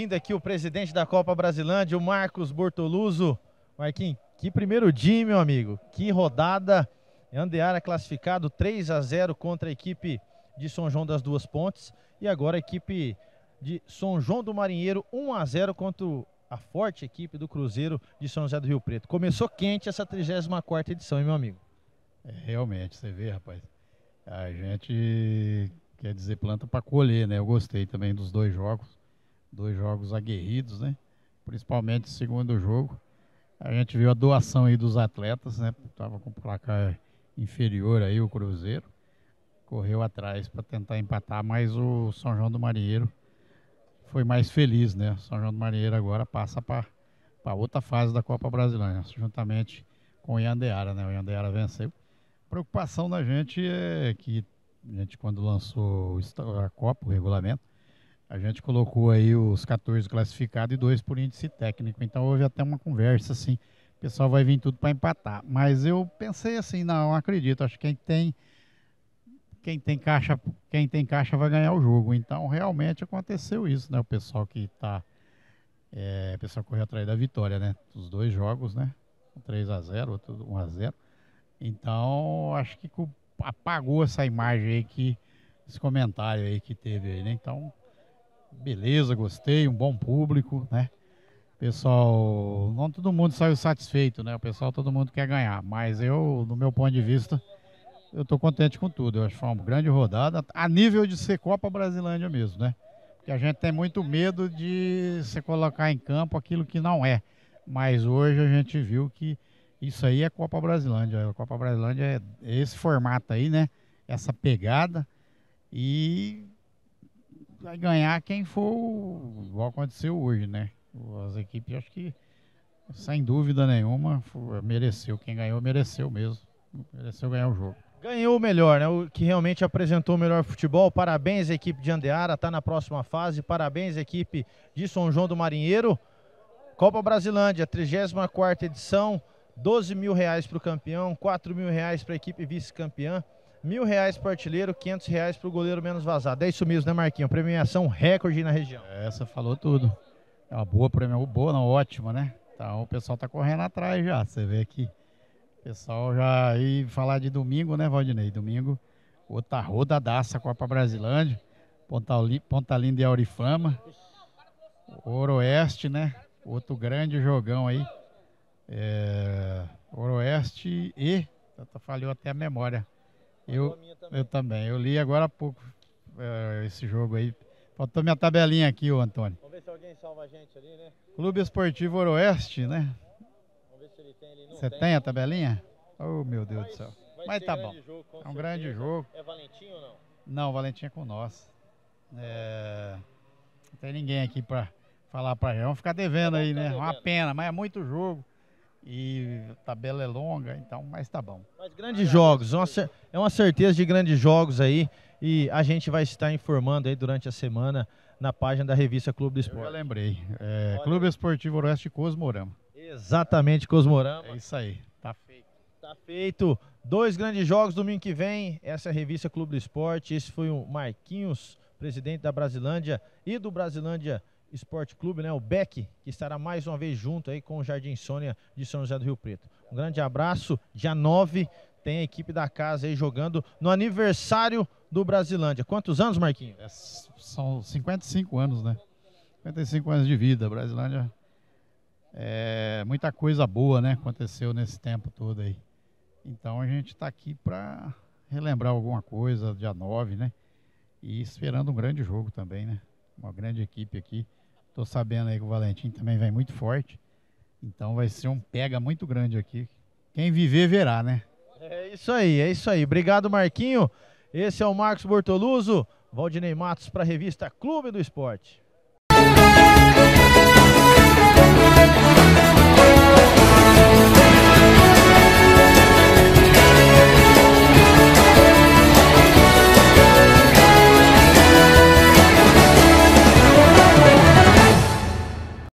ouvindo aqui o presidente da Copa Brasilândia, o Marcos Bortoluso. Marquinhos, que primeiro dia, meu amigo. Que rodada. Andeara classificado 3 a 0 contra a equipe de São João das Duas Pontes. E agora a equipe de São João do Marinheiro 1 a 0 contra a forte equipe do Cruzeiro de São José do Rio Preto. Começou quente essa 34 edição, hein, meu amigo? É, realmente, você vê, rapaz. A gente quer dizer planta para colher, né? Eu gostei também dos dois jogos dois jogos aguerridos, né? Principalmente o segundo jogo. A gente viu a doação aí dos atletas, né? Tava com o placar inferior aí o Cruzeiro. Correu atrás para tentar empatar, mas o São João do Marinheiro foi mais feliz, né? São João do Marinheiro agora passa para outra fase da Copa Brasileira, juntamente com o Yandeara, né? O Yandeara venceu. A preocupação da gente é que a gente quando lançou a Copa, o regulamento, a gente colocou aí os 14 classificados e dois por índice técnico. Então houve até uma conversa assim, o pessoal vai vir tudo para empatar. Mas eu pensei assim, não, acredito, acho que quem tem quem tem caixa, quem tem caixa vai ganhar o jogo. Então realmente aconteceu isso, né? O pessoal que está é, o pessoal correu atrás da vitória, né? Os dois jogos, né? 3 a 0, outro 1 a 0. Então, acho que apagou essa imagem aí que esse comentário aí que teve aí, né? Então, beleza, gostei, um bom público, né? Pessoal, não todo mundo saiu satisfeito, né? O pessoal, todo mundo quer ganhar, mas eu, do meu ponto de vista, eu tô contente com tudo. Eu acho que foi uma grande rodada, a nível de ser Copa Brasilândia mesmo, né? Porque a gente tem muito medo de se colocar em campo aquilo que não é. Mas hoje a gente viu que isso aí é Copa Brasilândia. A Copa Brasilândia é esse formato aí, né? Essa pegada. E vai ganhar quem for, igual aconteceu hoje, né? As equipes, acho que, sem dúvida nenhuma, mereceu. Quem ganhou, mereceu mesmo. Mereceu ganhar o jogo. Ganhou o melhor, né? O que realmente apresentou o melhor futebol. Parabéns, equipe de Andeara, está na próxima fase. Parabéns, equipe de São João do Marinheiro. Copa Brasilândia, 34 edição, 12 mil reais para o campeão, 4 mil reais para a equipe vice-campeã. Mil reais para o artilheiro, quinhentos reais para o goleiro menos vazado. É isso mesmo, né, Marquinho? Premiação recorde na região. Essa é, falou tudo. É uma boa premiação, boa, não, ótima, né? Então o pessoal tá correndo atrás já. Você vê aqui. O pessoal já. E falar de domingo, né, Valdinei? Domingo, outra rodadaça Copa Brasilândia. Ponta Linda e Aurifama. Oroeste, né? Outro grande jogão aí. É, Oroeste e. Falhou até a memória eu, também. eu também. Eu li agora há pouco uh, esse jogo aí. Faltou minha tabelinha aqui, o Antônio. Vamos ver se alguém salva a gente ali, né? Clube Esportivo Oroeste, né? Vamos ver se ele tem ali. Você tem. tem. a tabelinha? Oh, meu Deus Mas, do céu. Mas tá bom. Jogo, é um certeza. grande jogo. É Valentim ou não? Não, Valentim é com nós. É... Não tem ninguém aqui pra falar pra gente. Vamos ficar devendo tá aí, né? É devendo. Uma pena, mas é muito jogo e a tabela é longa, então, mas tá bom. Mas grandes jogos, é, é uma certeza de grandes jogos aí e a gente vai estar informando aí durante a semana na página da revista Clube do Esporte. Eu já lembrei, é, Clube Esportivo Oeste Cosmorama. Exatamente, Cosmorama. É isso aí, tá feito. Tá feito. Dois grandes jogos domingo que vem. Essa é a revista Clube do Esporte. Esse foi o Marquinhos, presidente da Brasilândia e do Brasilândia Esporte Clube, né? O Beck, que estará mais uma vez junto aí com o Jardim Sônia de São José do Rio Preto. Um grande abraço. Dia 9 tem a equipe da casa aí jogando no aniversário do Brasilândia. Quantos anos, Marquinhos? É, são 55 anos, né? 55 anos de vida. Brasilândia é muita coisa boa, né? Aconteceu nesse tempo todo aí. Então a gente está aqui para relembrar alguma coisa, dia 9, né? E esperando um grande jogo também, né? Uma grande equipe aqui. Tô sabendo aí que o Valentim também vem muito forte. Então vai ser um pega muito grande aqui. Quem viver, verá, né? É isso aí, é isso aí. Obrigado, Marquinho. Esse é o Marcos Bortoluso, Valdinei Matos para a revista Clube do Esporte.